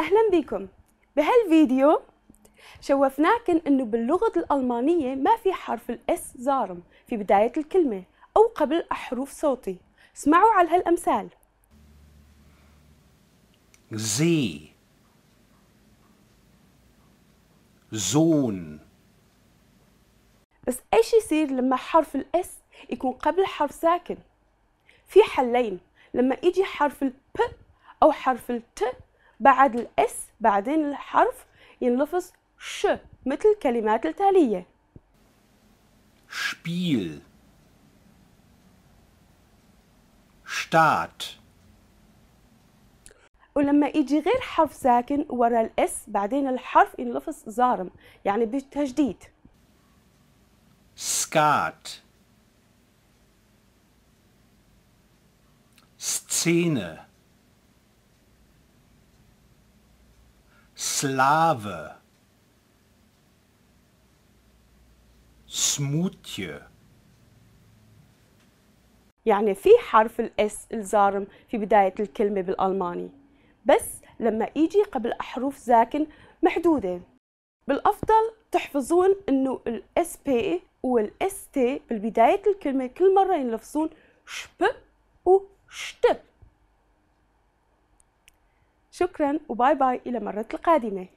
أهلا بكم بهالفيديو شوفناكن أنه باللغة الألمانية ما في حرف الإس زارم في بداية الكلمة أو قبل أحرف صوتي اسمعوا على هالأمثال زي زون بس ايش يصير لما حرف الاس يكون قبل حرف ساكن في حلين لما يجي حرف الب او حرف الت بعد الاس بعدين الحرف ينلفظ ش مثل الكلمات التالية Spiel Staat ولما يجي غير حرف ساكن ورا الاس بعدين الحرف ينلفظ زارم يعني بالتجديد سكات سцене Slave, smutje. يعني في حرف الاس الزارم في بداية الكلمة بالألماني بس لما يجي قبل أحرف زاكن محدودة بالأفضل تحفظون أنه الاس بي والاس تي بالبداية الكلمة كل مرة ينلفظون شب وشتب شكرا وباي باي إلى مرة القادمة